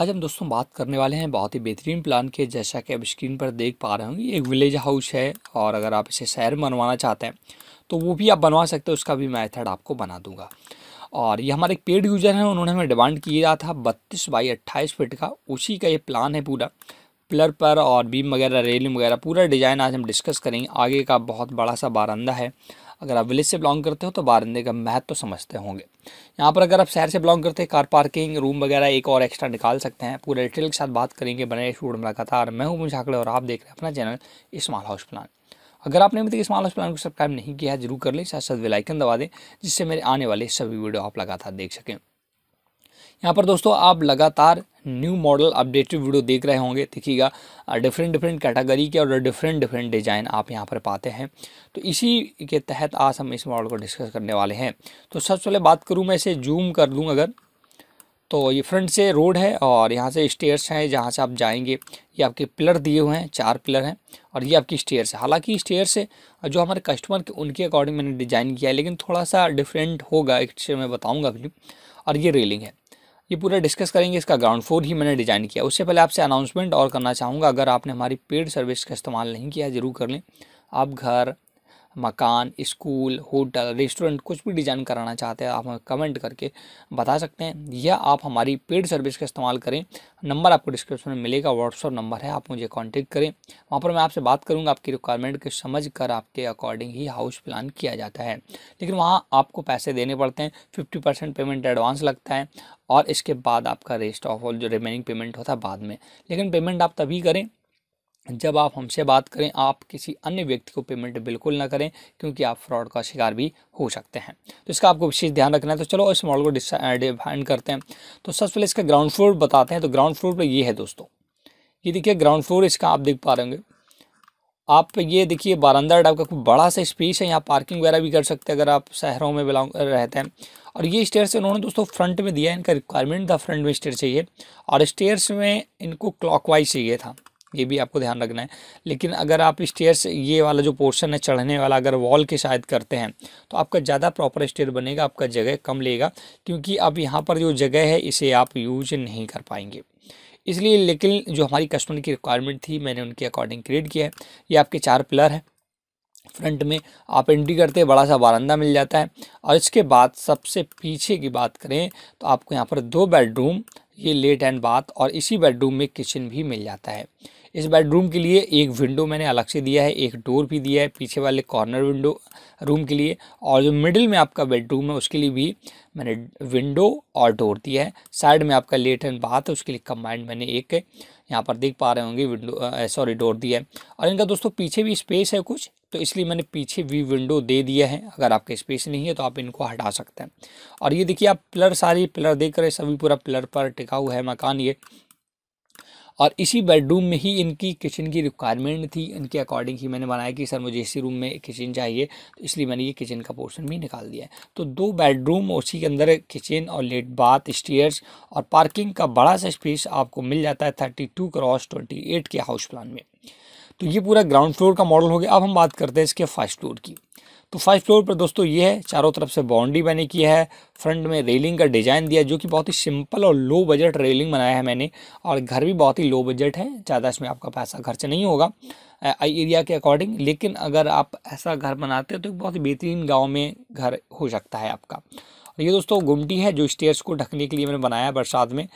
आज हम दोस्तों बात करने वाले हैं बहुत ही बेहतरीन प्लान के जैसा कि आप स्क्रीन पर देख पा रहे होंगे एक विलेज हाउस है और अगर आप इसे शहर में बनवाना चाहते हैं तो वो भी आप बनवा सकते हैं उसका भी मैथड आपको बना दूंगा और ये हमारे एक पेड यूज़र हैं उन्होंने हमें डिमांड किया था बत्तीस बाई अट्ठाईस फिट का उसी का ये प्लान है पूरा पिलर पर और बीम वगैरह रेलिंग वगैरह पूरा डिज़ाइन आज हम डिस्कस करेंगे आगे का बहुत बड़ा सा बारंदा है अगर आप विलेज से बिलोंग करते हो तो बारिंदे का महत्व तो समझते होंगे यहाँ पर अगर आप शहर से बिलोंग करते हैं कार पार्किंग रूम वगैरह एक और एक्स्ट्रा निकाल सकते हैं पूरे डिटेल के साथ बात करेंगे बने शूट लगातार मैं हूँ मुझाकड़े और आप देख रहे हैं अपना चैनल स्मॉल हाउस प्लान अगर आपने अभी तक स्मॉल हाउस प्लान को सब्सक्राइब नहीं किया है जरूर कर लें साथ साथ वेलाइकन दबा दें जिससे मेरे आने वाले सभी वीडियो आप लगातार देख सकें यहाँ पर दोस्तों आप लगातार न्यू मॉडल अपडेटेड वीडियो देख रहे होंगे देखिएगा डिफरेंट डिफरेंट कैटेगरी के और डिफरेंट डिफरेंट डिज़ाइन आप यहाँ पर पाते हैं तो इसी के तहत आज हम इस मॉडल को डिस्कस करने वाले हैं तो सबसे पहले बात करूँ मैं इसे जूम कर दूँ अगर तो ये फ्रंट से रोड है और यहाँ से स्टेयर्स हैं जहाँ से आप जाएंगे ये आपके पिलर दिए हुए हैं चार पिलर हैं और ये आपकी स्टेयर्स है हालांकि स्टेयर्स जो हमारे कस्टमर के उनके अकॉर्डिंग मैंने डिज़ाइन किया है लेकिन थोड़ा सा डिफरेंट होगा एक मैं बताऊँगा अभी और ये रेलिंग है ये पूरा डिस्कस करेंगे इसका ग्राउंड फ्लोर ही मैंने डिज़ाइन किया उससे पहले आपसे अनाउंसमेंट और करना चाहूँगा अगर आपने हमारी पेड सर्विस का इस्तेमाल नहीं किया ज़रूर कर लें आप घर मकान स्कूल होटल रेस्टोरेंट कुछ भी डिज़ाइन कराना चाहते हैं आप हमें कमेंट करके बता सकते हैं या आप हमारी पेड सर्विस का इस्तेमाल करें नंबर आपको डिस्क्रिप्शन में मिलेगा व्हाट्सअप नंबर है आप मुझे कांटेक्ट करें वहाँ पर मैं आपसे बात करूँगा आपकी रिक्वायरमेंट के समझ कर आपके अकॉर्डिंग ही हाउस प्लान किया जाता है लेकिन वहाँ आपको पैसे देने पड़ते हैं फिफ्टी पेमेंट एडवांस लगता है और इसके बाद आपका रेस्ट ऑफ ऑल जो रिमेनिंग पेमेंट होता है बाद में लेकिन पेमेंट आप तभी करें जब आप हमसे बात करें आप किसी अन्य व्यक्ति को पेमेंट बिल्कुल ना करें क्योंकि आप फ्रॉड का शिकार भी हो सकते हैं तो इसका आपको विशेष ध्यान रखना है तो चलो इस मॉडल को डिफाइन करते हैं तो सबसे पहले इसका ग्राउंड फ्लोर बताते हैं तो ग्राउंड फ्लोर पर ये है दोस्तों ये देखिए ग्राउंड फ्लोर इसका आप देख पा रहे होंगे आप ये देखिए बारंदा टाइप का कोई बड़ा सा स्पेस है यहाँ पार्किंग वगैरह भी कर सकते हैं अगर आप शहरों में बिलोंग रहते हैं और ये स्टेयर्स उन्होंने दोस्तों फ्रंट में दिया है इनका रिक्वायरमेंट था फ्रंट में स्टेयर चाहिए और स्टेयर्स में इनको क्लॉकवाइज चाहिए था ये भी आपको ध्यान रखना है लेकिन अगर आप स्टेयर्स ये वाला जो पोर्शन है चढ़ने वाला अगर वॉल के शायद करते हैं तो आपका ज़्यादा प्रॉपर स्टेयर बनेगा आपका जगह कम लेगा क्योंकि अब यहाँ पर जो जगह है इसे आप यूज नहीं कर पाएंगे इसलिए लेकिन जो हमारी कस्टमर की रिक्वायरमेंट थी मैंने उनके अकॉर्डिंग क्रिएट किया है ये आपके चार पिलर हैं फ्रंट में आप एंट्री करते हैं बड़ा सा बारंदा मिल जाता है और इसके बाद सबसे पीछे की बात करें तो आपको यहाँ पर दो बेडरूम ये लेट एंड बाथ और इसी बेडरूम में किचन भी मिल जाता है इस बेडरूम के लिए एक विंडो मैंने अलग से दिया है एक डोर भी दिया है पीछे वाले कॉर्नर विंडो रूम के लिए और जो मिडिल में आपका बेडरूम है उसके लिए भी मैंने विंडो और डोर दिया है साइड में आपका लेट एंड बाथ है उसके लिए कम्बाइंड मैंने एक यहाँ पर देख पा रहे होंगे विंडो सॉरी डोर दिया है और इनका दोस्तों पीछे भी स्पेस है कुछ तो इसलिए मैंने पीछे भी विंडो दे दिया है अगर आपके स्पेस नहीं है तो आप इनको हटा सकते हैं और ये देखिए आप पिलर सारी पिलर देख रहे सभी पूरा पिलर पर टिकाऊ है मकान ये और इसी बेडरूम में ही इनकी किचन की रिक्वायरमेंट थी इनके अकॉर्डिंग ही मैंने बनाया कि सर मुझे इसी रूम में किचन चाहिए तो इसलिए मैंने ये किचन का पोर्शन भी निकाल दिया है तो दो बेडरूम उसी के अंदर किचन और लेट बाथ स्टेयर्स और पार्किंग का बड़ा सा स्पेस आपको मिल जाता है thirty two cross twenty eight के हाउस प्लान में तो ये पूरा ग्राउंड फ्लोर का मॉडल हो गया अब हम बात करते हैं इसके फर्स्ट फ्लोर की तो फाइव फ्लोर पर दोस्तों ये है चारों तरफ से बाउंड्री मैंने किया है फ्रंट में रेलिंग का डिज़ाइन दिया जो कि बहुत ही सिंपल और लो बजट रेलिंग बनाया है मैंने और घर भी बहुत ही लो बजट है ज़्यादा इसमें आपका पैसा खर्च नहीं होगा आई एरिया के अकॉर्डिंग लेकिन अगर आप ऐसा घर बनाते हैं तो बहुत ही बेहतरीन गाँव में घर हो सकता है आपका ये दोस्तों गुमटी है जो स्टेयर्स को ढकने के लिए मैंने बनाया बरसात में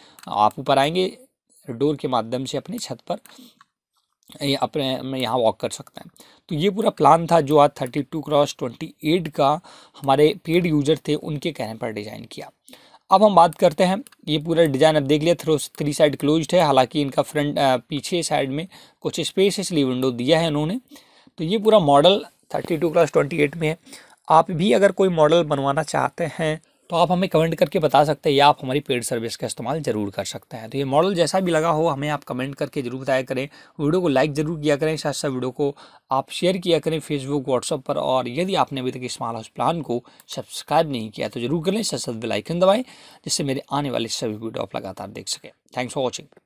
आप ऊपर आएंगे डोर के माध्यम से अपनी छत पर अपने में यहाँ वॉक कर सकते हैं तो ये पूरा प्लान था जो आज thirty two cross twenty eight का हमारे पेड यूजर थे उनके कहने पर डिज़ाइन किया अब हम बात करते हैं ये पूरा डिज़ाइन अब देख लिया थ्रो थ्री साइड क्लोज्ड है हालांकि इनका फ्रंट पीछे साइड में कुछ स्पेस इसलिए विंडो दिया है इन्होंने तो ये पूरा model thirty two cross twenty eight में है आप भी अगर कोई मॉडल बनवाना चाहते हैं तो आप हमें कमेंट करके बता सकते हैं या आप हमारी पेड सर्विस का इस्तेमाल जरूर कर सकते हैं तो ये मॉडल जैसा भी लगा हो हमें आप कमेंट करके जरूर बताया करें वीडियो को लाइक जरूर किया करें साथ साथ वीडियो को आप शेयर किया करें फेसबुक व्हाट्सअप पर और यदि आपने अभी तक इस स्मॉल हाउस प्लान को सब्सक्राइब नहीं किया तो जरूर करें साथ साथ बेलाइकन दबाएँ जिससे मेरे आने वाले सभी वीडियो आप लगातार देख सकें थैंक्स फॉर वॉचिंग